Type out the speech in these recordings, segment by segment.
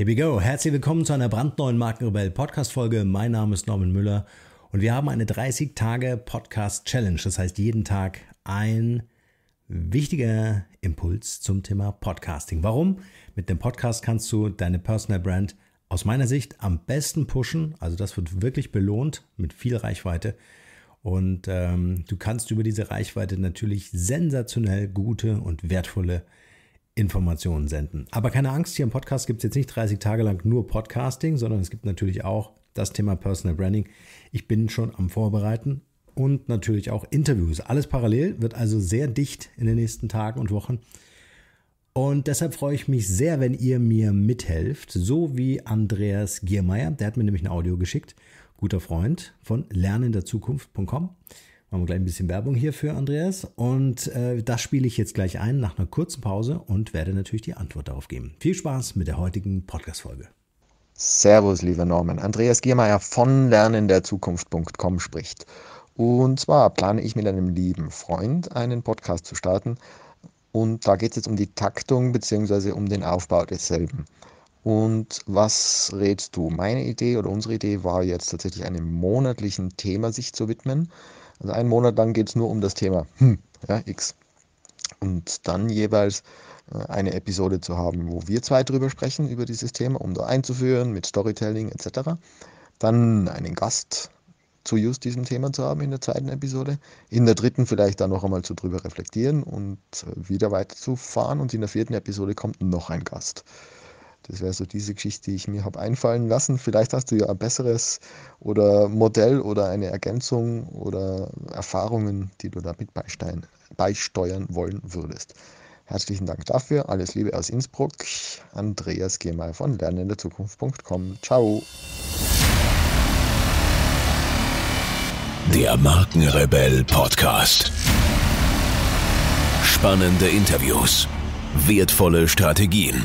Here we go. Herzlich willkommen zu einer brandneuen Markenrebell Podcast Folge. Mein Name ist Norman Müller und wir haben eine 30 Tage Podcast Challenge. Das heißt, jeden Tag ein wichtiger Impuls zum Thema Podcasting. Warum? Mit dem Podcast kannst du deine Personal Brand aus meiner Sicht am besten pushen. Also das wird wirklich belohnt mit viel Reichweite. Und ähm, du kannst über diese Reichweite natürlich sensationell gute und wertvolle Informationen senden. Aber keine Angst, hier im Podcast gibt es jetzt nicht 30 Tage lang nur Podcasting, sondern es gibt natürlich auch das Thema Personal Branding. Ich bin schon am Vorbereiten und natürlich auch Interviews. Alles parallel, wird also sehr dicht in den nächsten Tagen und Wochen. Und deshalb freue ich mich sehr, wenn ihr mir mithelft, so wie Andreas Giermeier, der hat mir nämlich ein Audio geschickt, guter Freund von lernenderzukunft.com. Zukunft.com Machen wir gleich ein bisschen Werbung hier für Andreas. Und äh, das spiele ich jetzt gleich ein nach einer kurzen Pause und werde natürlich die Antwort darauf geben. Viel Spaß mit der heutigen Podcast-Folge. Servus, lieber Norman. Andreas Giermeier von lernenderzukunft.com spricht. Und zwar plane ich mit einem lieben Freund einen Podcast zu starten. Und da geht es jetzt um die Taktung bzw. um den Aufbau desselben. Und was rätst du? Meine Idee oder unsere Idee war jetzt tatsächlich einem monatlichen Thema sich zu widmen. Also einen Monat lang geht es nur um das Thema hm, ja, X. Und dann jeweils äh, eine Episode zu haben, wo wir zwei drüber sprechen, über dieses Thema, um da einzuführen mit Storytelling etc. Dann einen Gast zu just diesem Thema zu haben in der zweiten Episode. In der dritten vielleicht dann noch einmal zu drüber reflektieren und äh, wieder weiterzufahren. Und in der vierten Episode kommt noch ein Gast. Das wäre so diese Geschichte, die ich mir habe einfallen lassen. Vielleicht hast du ja ein besseres oder Modell oder eine Ergänzung oder Erfahrungen, die du damit beisteuern, beisteuern wollen würdest. Herzlichen Dank dafür. Alles Liebe aus Innsbruck. Andreas Gehmeier von lernenderzukunft.com. Ciao. Der Markenrebell Podcast. Spannende Interviews. Wertvolle Strategien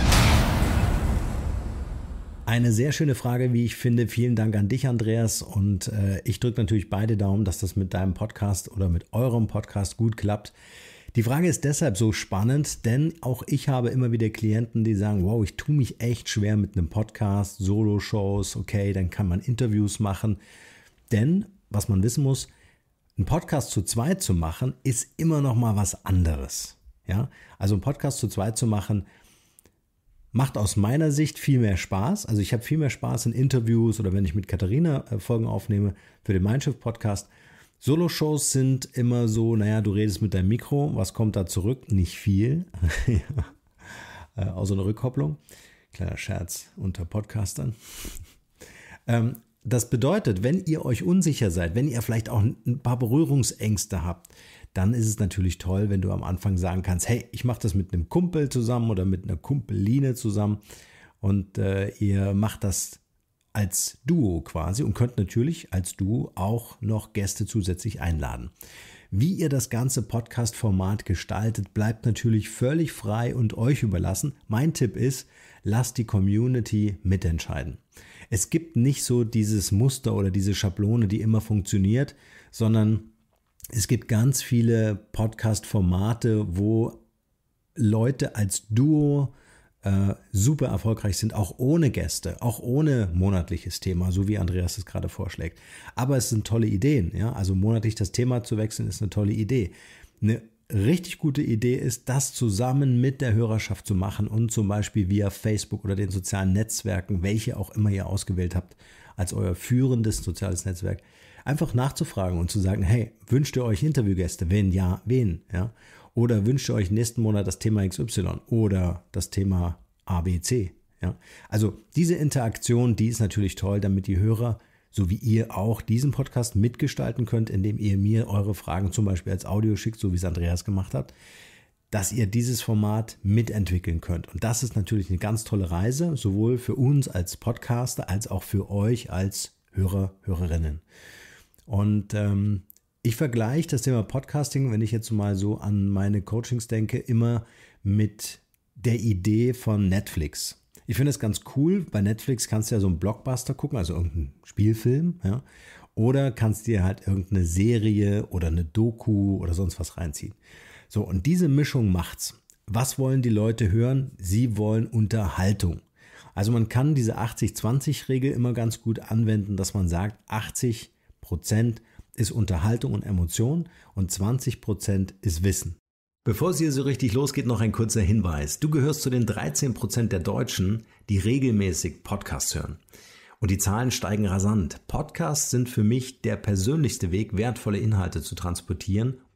Eine sehr schöne Frage, wie ich finde. Vielen Dank an dich, Andreas. Und äh, ich drücke natürlich beide Daumen, dass das mit deinem Podcast oder mit eurem Podcast gut klappt. Die Frage ist deshalb so spannend, denn auch ich habe immer wieder Klienten, die sagen, wow, ich tue mich echt schwer mit einem Podcast, Solo-Shows, okay, dann kann man Interviews machen. Denn, was man wissen muss, einen Podcast zu zweit zu machen, ist immer noch mal was anderes. Ja? Also einen Podcast zu zweit zu machen, Macht aus meiner Sicht viel mehr Spaß. Also ich habe viel mehr Spaß in Interviews oder wenn ich mit Katharina äh, Folgen aufnehme für den Mindshift-Podcast. Solo-Shows sind immer so, naja, du redest mit deinem Mikro, was kommt da zurück? Nicht viel. ja. Äh, außer eine Rückkopplung. Kleiner Scherz unter Podcastern. ähm, das bedeutet, wenn ihr euch unsicher seid, wenn ihr vielleicht auch ein paar Berührungsängste habt, dann ist es natürlich toll, wenn du am Anfang sagen kannst, hey, ich mache das mit einem Kumpel zusammen oder mit einer Kumpeline zusammen und äh, ihr macht das als Duo quasi und könnt natürlich als Duo auch noch Gäste zusätzlich einladen. Wie ihr das ganze Podcast-Format gestaltet, bleibt natürlich völlig frei und euch überlassen. Mein Tipp ist, lasst die Community mitentscheiden. Es gibt nicht so dieses Muster oder diese Schablone, die immer funktioniert, sondern es gibt ganz viele Podcast-Formate, wo Leute als Duo äh, super erfolgreich sind, auch ohne Gäste, auch ohne monatliches Thema, so wie Andreas es gerade vorschlägt. Aber es sind tolle Ideen, ja. Also monatlich das Thema zu wechseln, ist eine tolle Idee. Eine richtig gute Idee ist, das zusammen mit der Hörerschaft zu machen und zum Beispiel via Facebook oder den sozialen Netzwerken, welche auch immer ihr ausgewählt habt, als euer führendes soziales Netzwerk, einfach nachzufragen und zu sagen, hey, wünscht ihr euch Interviewgäste? Wenn ja, wen? Ja? Oder wünscht ihr euch nächsten Monat das Thema XY oder das Thema ABC? Ja? Also diese Interaktion, die ist natürlich toll, damit die Hörer so wie ihr auch diesen Podcast mitgestalten könnt, indem ihr mir eure Fragen zum Beispiel als Audio schickt, so wie es Andreas gemacht hat, dass ihr dieses Format mitentwickeln könnt. Und das ist natürlich eine ganz tolle Reise, sowohl für uns als Podcaster als auch für euch als Hörer, Hörerinnen. Und ähm, ich vergleiche das Thema Podcasting, wenn ich jetzt mal so an meine Coachings denke, immer mit der Idee von Netflix. Ich finde es ganz cool. Bei Netflix kannst du ja so einen Blockbuster gucken, also irgendeinen Spielfilm, ja. Oder kannst dir halt irgendeine Serie oder eine Doku oder sonst was reinziehen. So, und diese Mischung macht's. Was wollen die Leute hören? Sie wollen Unterhaltung. Also man kann diese 80-20-Regel immer ganz gut anwenden, dass man sagt, 80 ist Unterhaltung und Emotion und 20 ist Wissen. Bevor es hier so richtig losgeht, noch ein kurzer Hinweis. Du gehörst zu den 13% Prozent der Deutschen, die regelmäßig Podcasts hören. Und die Zahlen steigen rasant. Podcasts sind für mich der persönlichste Weg, wertvolle Inhalte zu transportieren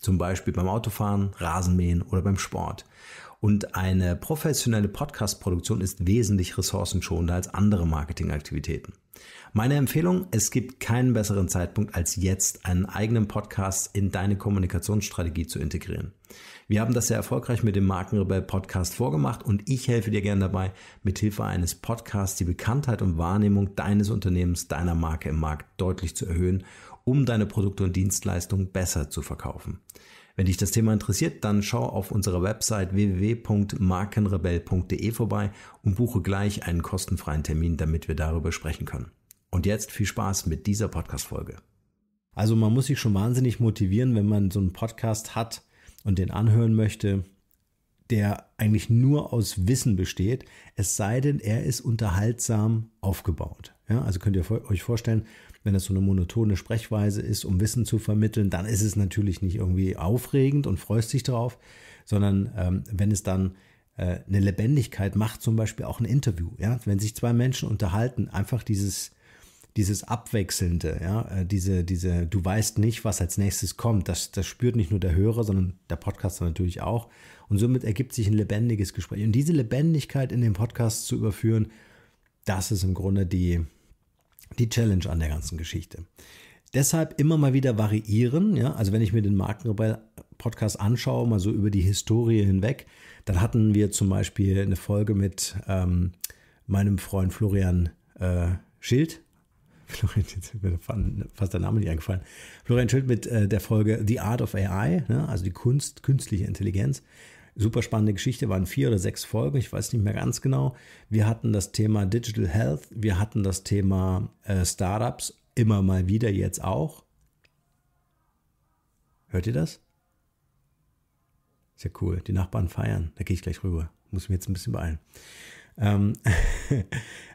Zum Beispiel beim Autofahren, Rasenmähen oder beim Sport. Und eine professionelle Podcast-Produktion ist wesentlich ressourcenschonender als andere Marketingaktivitäten. Meine Empfehlung, es gibt keinen besseren Zeitpunkt als jetzt, einen eigenen Podcast in deine Kommunikationsstrategie zu integrieren. Wir haben das sehr erfolgreich mit dem Markenrebell Podcast vorgemacht und ich helfe dir gerne dabei, mit Hilfe eines Podcasts die Bekanntheit und Wahrnehmung deines Unternehmens, deiner Marke im Markt deutlich zu erhöhen um deine Produkte und Dienstleistungen besser zu verkaufen. Wenn dich das Thema interessiert, dann schau auf unserer Website www.markenrebell.de vorbei und buche gleich einen kostenfreien Termin, damit wir darüber sprechen können. Und jetzt viel Spaß mit dieser Podcast-Folge. Also man muss sich schon wahnsinnig motivieren, wenn man so einen Podcast hat und den anhören möchte der eigentlich nur aus Wissen besteht, es sei denn, er ist unterhaltsam aufgebaut. Ja, also könnt ihr euch vorstellen, wenn das so eine monotone Sprechweise ist, um Wissen zu vermitteln, dann ist es natürlich nicht irgendwie aufregend und freust dich drauf, sondern ähm, wenn es dann äh, eine Lebendigkeit macht, zum Beispiel auch ein Interview. Ja? Wenn sich zwei Menschen unterhalten, einfach dieses dieses Abwechselnde, ja, äh, diese, diese, du weißt nicht, was als nächstes kommt, das, das spürt nicht nur der Hörer, sondern der Podcaster natürlich auch. Und somit ergibt sich ein lebendiges Gespräch. Und diese Lebendigkeit in den Podcast zu überführen, das ist im Grunde die, die Challenge an der ganzen Geschichte. Deshalb immer mal wieder variieren. Ja? Also wenn ich mir den Markenrebell-Podcast anschaue, mal so über die Historie hinweg, dann hatten wir zum Beispiel eine Folge mit ähm, meinem Freund Florian äh, Schild, Florian, jetzt ist mir fast der Name nicht eingefallen. Florian Schild mit äh, der Folge The Art of AI, ne, also die Kunst künstliche Intelligenz. Super spannende Geschichte, waren vier oder sechs Folgen, ich weiß nicht mehr ganz genau. Wir hatten das Thema Digital Health, wir hatten das Thema äh, Startups, immer mal wieder jetzt auch. Hört ihr das? Sehr cool. Die Nachbarn feiern. Da gehe ich gleich rüber. Muss mich jetzt ein bisschen beeilen. Ähm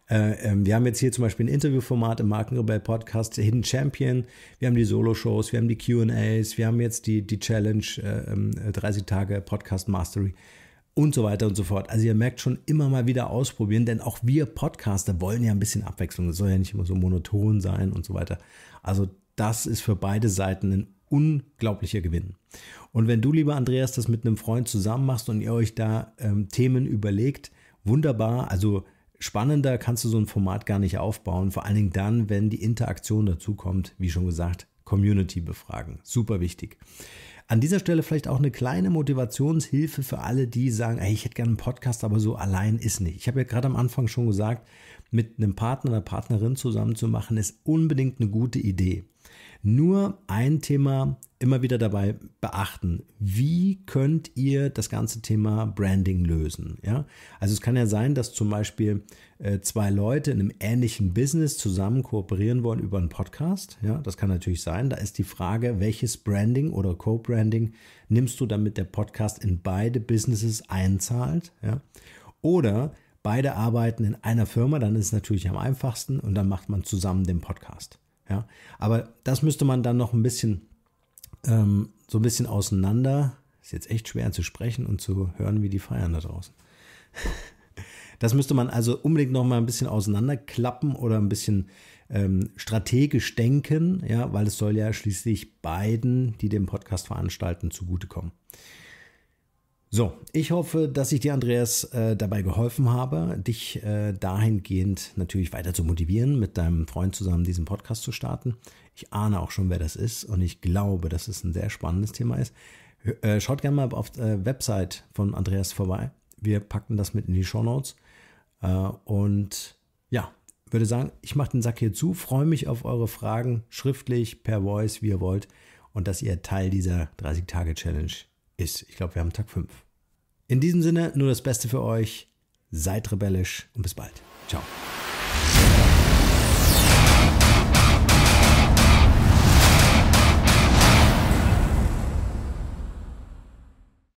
Äh, ähm, wir haben jetzt hier zum Beispiel ein Interviewformat im Markenrebell Podcast, Hidden Champion. Wir haben die Solo-Shows, wir haben die QAs, wir haben jetzt die, die Challenge 30 äh, ähm, äh, Tage Podcast Mastery und so weiter und so fort. Also ihr merkt schon immer mal wieder ausprobieren, denn auch wir Podcaster wollen ja ein bisschen Abwechslung. Es soll ja nicht immer so monoton sein und so weiter. Also das ist für beide Seiten ein unglaublicher Gewinn. Und wenn du, lieber Andreas, das mit einem Freund zusammen machst und ihr euch da ähm, Themen überlegt, wunderbar. Also Spannender kannst du so ein Format gar nicht aufbauen, vor allen Dingen dann, wenn die Interaktion dazu kommt, wie schon gesagt, Community befragen. Super wichtig. An dieser Stelle vielleicht auch eine kleine Motivationshilfe für alle, die sagen, ey, ich hätte gerne einen Podcast, aber so allein ist nicht. Ich habe ja gerade am Anfang schon gesagt, mit einem Partner oder Partnerin zusammen zu machen, ist unbedingt eine gute Idee. Nur ein Thema immer wieder dabei beachten. Wie könnt ihr das ganze Thema Branding lösen? Ja? Also es kann ja sein, dass zum Beispiel äh, zwei Leute in einem ähnlichen Business zusammen kooperieren wollen über einen Podcast. Ja? Das kann natürlich sein. Da ist die Frage, welches Branding oder Co-Branding nimmst du, damit der Podcast in beide Businesses einzahlt? Ja? Oder beide arbeiten in einer Firma, dann ist es natürlich am einfachsten und dann macht man zusammen den Podcast. Ja, aber das müsste man dann noch ein bisschen ähm, so ein bisschen auseinander. Ist jetzt echt schwer zu sprechen und zu hören, wie die feiern da draußen. Das müsste man also unbedingt noch mal ein bisschen auseinanderklappen oder ein bisschen ähm, strategisch denken, ja, weil es soll ja schließlich beiden, die den Podcast veranstalten, zugutekommen. kommen. So, ich hoffe, dass ich dir, Andreas, äh, dabei geholfen habe, dich äh, dahingehend natürlich weiter zu motivieren, mit deinem Freund zusammen diesen Podcast zu starten. Ich ahne auch schon, wer das ist und ich glaube, dass es ein sehr spannendes Thema ist. Äh, schaut gerne mal auf der äh, Website von Andreas vorbei. Wir packen das mit in die Show Notes. Äh, und ja, würde sagen, ich mache den Sack hier zu, freue mich auf eure Fragen schriftlich, per Voice, wie ihr wollt und dass ihr Teil dieser 30-Tage-Challenge ist. Ich glaube, wir haben Tag 5. In diesem Sinne nur das Beste für euch. Seid rebellisch und bis bald. Ciao.